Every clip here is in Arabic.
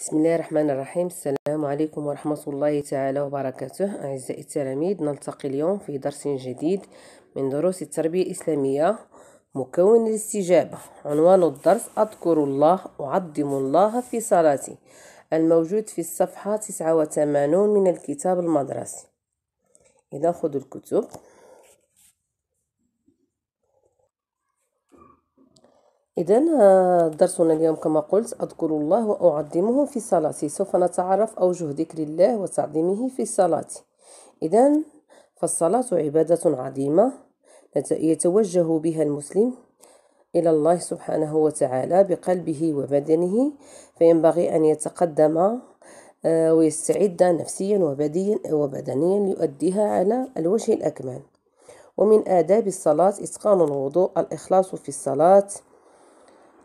بسم الله الرحمن الرحيم السلام عليكم ورحمة الله تعالى وبركاته أعزائي التلاميذ نلتقي اليوم في درس جديد من دروس التربية الإسلامية مكون الاستجابة عنوان الدرس أذكر الله أعظم الله في صلاتي الموجود في الصفحة 89 من الكتاب المدرسي إذا خذوا الكتب إذا آه، درسنا اليوم كما قلت أذكر الله وأعظمه في صلاتي سوف نتعرف أوجه ذكر الله وتعظيمه في الصلاة إذا فالصلاة عبادة عظيمة يتوجه بها المسلم إلى الله سبحانه وتعالى بقلبه وبدنه فينبغي أن يتقدم آه، ويستعد نفسيا وبدنيا ليؤديها على الوجه الأكمل ومن آداب الصلاة إتقان الوضوء الإخلاص في الصلاة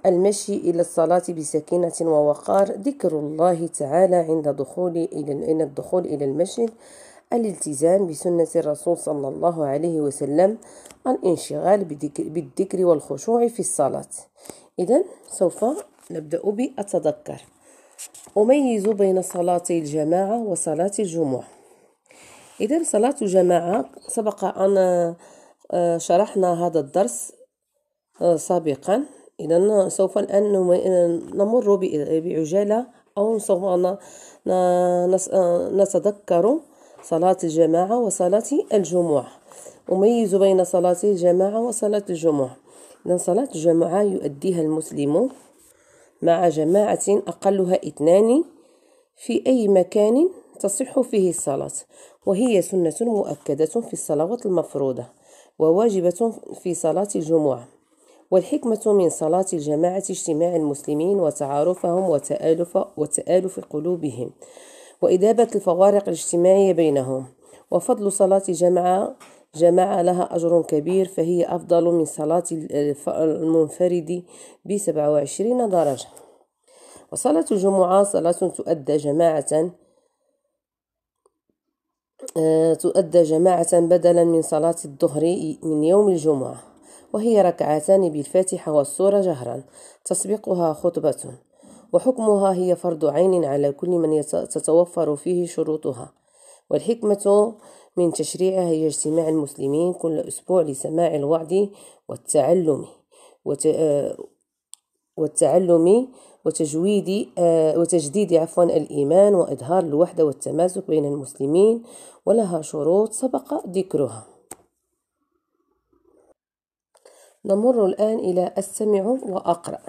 المشي إلى الصلاة بسكينة ووقار ذكر الله تعالى عند دخول إلى عند الدخول إلى المسجد الالتزام بسنة الرسول صلى الله عليه وسلم الانشغال بالذكر والخشوع في الصلاة إذا سوف نبدأ بأتذكر أميز بين صلاة الجماعة وصلاة الجمعة إذا صلاة الجماعة سبق أن آه، شرحنا هذا الدرس آه، سابقا إذا سوف الآن نمر بعجالة أو سوف نتذكر صلاة الجماعة وصلاة الجمعة أميز بين صلاة الجماعة وصلاة الجمعة إذا صلاة الجماعة يؤديها المسلم مع جماعة أقلها اثنان في أي مكان تصح فيه الصلاة وهي سنة مؤكدة في الصلوات المفروضة وواجبة في صلاة الجمعة والحكمة من صلاة الجماعة اجتماع المسلمين وتعارفهم وتآلف, وتآلف قلوبهم وإدابة الفوارق الاجتماعية بينهم وفضل صلاة جماعة جماعة لها أجر كبير فهي أفضل من صلاة المنفرد ب 27 درجة وصلاة الجمعة صلاة تؤدى جماعة آه، تؤدى جماعة بدلا من صلاة الظهر من يوم الجمعة وهي ركعتان بالفاتحة والسورة جهرا تسبقها خطبة وحكمها هي فرض عين على كل من تتوفر فيه شروطها والحكمة من تشريعها هي اجتماع المسلمين كل أسبوع لسماع الوعد والتعلم وت... آه، والتعلم وتجويد آه، وتجديد عفوا الإيمان وإظهار الوحدة والتماسك بين المسلمين ولها شروط سبق ذكرها نمر الآن إلى أستمع وأقرأ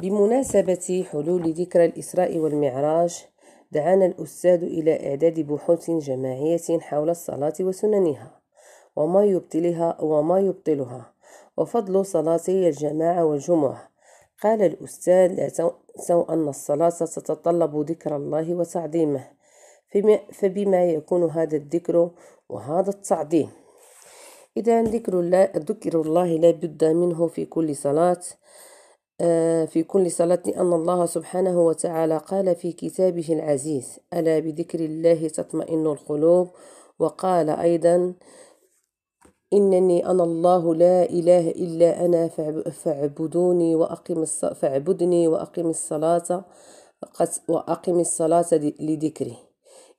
بمناسبة حلول ذكرى الإسراء والمعراج دعانا الأستاذ إلى إعداد بحوث جماعية حول الصلاة وسننها وما يبطلها وما يبطلها وفضل صلاتي الجماعة والجمعة قال الأستاذ لا تنسوا أن الصلاة تتطلب ذكر الله وتعظيمه فبما يكون هذا الذكر وهذا التعظيم إذا ذكر الله ذكر الله لا بد منه في كل صلاة آه، في كل صلاة أن الله سبحانه وتعالى قال في كتابه العزيز ألا بذكر الله تطمئن القلوب وقال أيضا إنني أنا الله لا إله إلا أنا فاعبدوني وأقم فاعبدني وأقم الصلاة وأقم الصلاة لذكري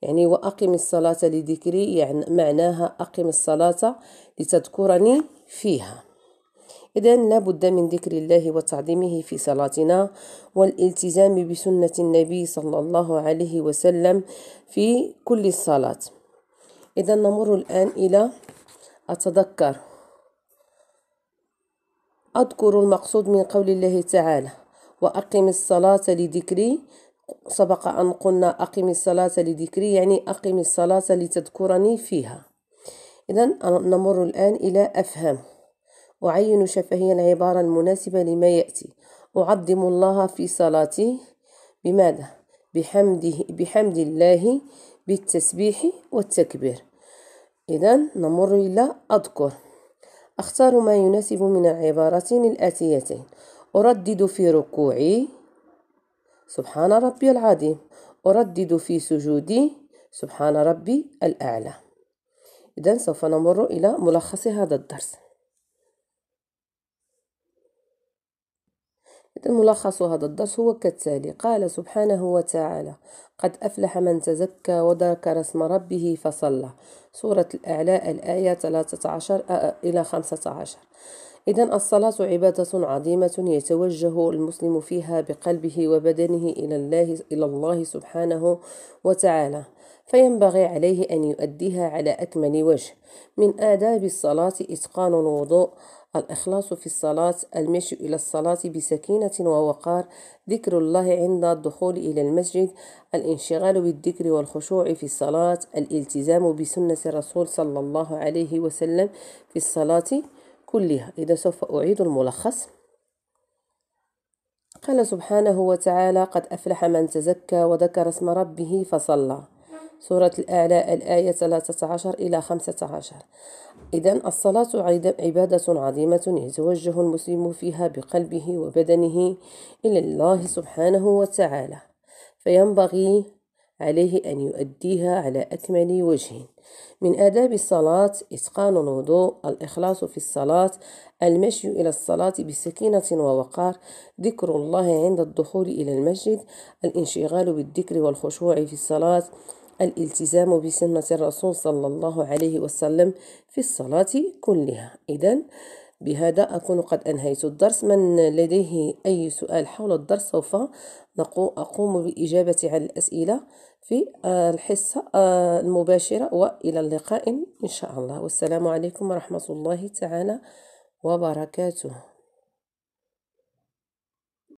يعني وأقم الصلاة لذكري يعني معناها أقم الصلاة لتذكرني فيها إذا لابد من ذكر الله وتعظيمه في صلاتنا والالتزام بسنة النبي صلى الله عليه وسلم في كل الصلاة إذا نمر الآن إلى أتذكر أذكر المقصود من قول الله تعالى وأقم الصلاة لذكري سبق أن قلنا أقم الصلاة لذكري يعني أقم الصلاة لتذكرني فيها إذا نمر الآن إلى أفهم أعين شفهيا العبارة المناسبة لما يأتي أعظم الله في صلاتي بماذا؟ بحمده بحمد الله بالتسبيح والتكبير إذا نمر إلى أذكر أختار ما يناسب من العبارتين الآتيتين أردد في ركوعي سبحان ربي العظيم أردد في سجودي سبحان ربي الأعلى إذا سوف نمر إلى ملخص هذا الدرس ملخص هذا الدرس هو كالتالي قال سبحانه وتعالى قد أفلح من تزكى وذكر اسم ربه فصلى سورة الأعلى الآية 13 آه، إلى 15 إذا الصلاة عبادة عظيمة يتوجه المسلم فيها بقلبه وبدنه إلى الله إلى الله سبحانه وتعالى فينبغي عليه أن يؤديها على أكمل وجه من آداب الصلاة إتقان الوضوء الإخلاص في الصلاة المشي إلى الصلاة بسكينة ووقار ذكر الله عند الدخول إلى المسجد الانشغال بالذكر والخشوع في الصلاة الالتزام بسنة الرسول صلى الله عليه وسلم في الصلاة كلها إذا سوف أعيد الملخص قال سبحانه وتعالى قد أفلح من تزكى وذكر اسم ربه فصلى سورة الأعلى الآية 13 إلى 15 إذا الصلاة عبادة عظيمة يتوجه المسلم فيها بقلبه وبدنه إلى الله سبحانه وتعالى فينبغي عليه أن يؤديها على أكمل وجه من آداب الصلاة إتقان الوضوء الإخلاص في الصلاة المشي إلى الصلاة بسكينة ووقار ذكر الله عند الدخول إلى المسجد الانشغال بالذكر والخشوع في الصلاة الالتزام بسنة الرسول صلى الله عليه وسلم في الصلاة كلها إذا بهذا أكون قد أنهيت الدرس من لديه أي سؤال حول الدرس سوف أقوم بالإجابة على الأسئلة في الحصة المباشرة وإلى اللقاء إن شاء الله والسلام عليكم ورحمة الله تعالى وبركاته